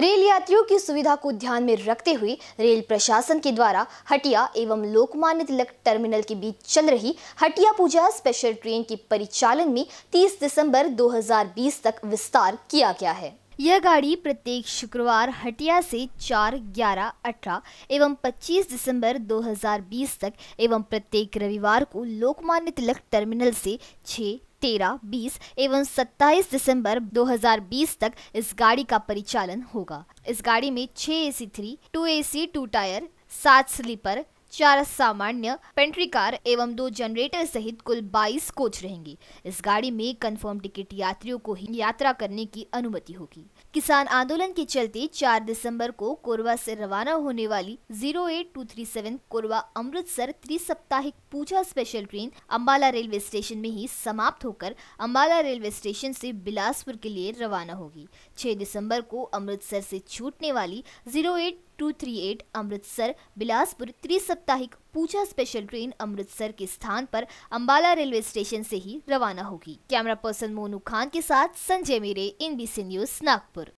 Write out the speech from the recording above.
rail यात्रियों की सुविधा को ध्यान में रखते हुए रेल प्रशासन के द्वारा हटिया एवं लोकमान्य तिलक टर्मिनल के बीच चल रही हटिया पूजा स्पेशल ट्रेन के परिचालन में 30 दिसंबर 2020 तक विस्तार किया गया है यह गाड़ी प्रत्येक शुक्रवार हटिया से 4, 11, 18 एवं 25 दिसंबर 2020 तक एवं प्रत्येक रविवार को लोकमान्य तिलक टर्मिनल से 6, तेरह बीस एवं 27 दिसंबर 2020 तक इस गाड़ी का परिचालन होगा इस गाड़ी में छह A C three two A C two tier सात स्लीपर चार सामान्य पेंट्री कार एवं दो जनरेटर सहित कुल 22 कोच रहेंगे इस गाड़ी में कंफर्म टिकट यात्रियों को ही यात्रा करने की अनुमति होगी किसान आंदोलन के चलते 4 दिसंबर को कोरबा से रवाना होने वाली 08237 कोरबा अमृतसर त्रिसप्ताहिक Puja special train Ambala railway station में ही समाप्त होकर अम्बाला रेलवे स्टेशन से बिलासपुर के लिए रवाना होगी छह दिसम्बर को अमृतसर से छूटने वाली जीरो 238 अमृतसर बिलासपुर त्रिसप्ताहिक पूजा स्पेशल ट्रेन अमृतसर के स्थान पर अंबाला रेलवे स्टेशन से ही रवाना होगी कैमरा पर्सन मोनू खान के साथ संजय मेरे एनबीसी न्यूज नागपुर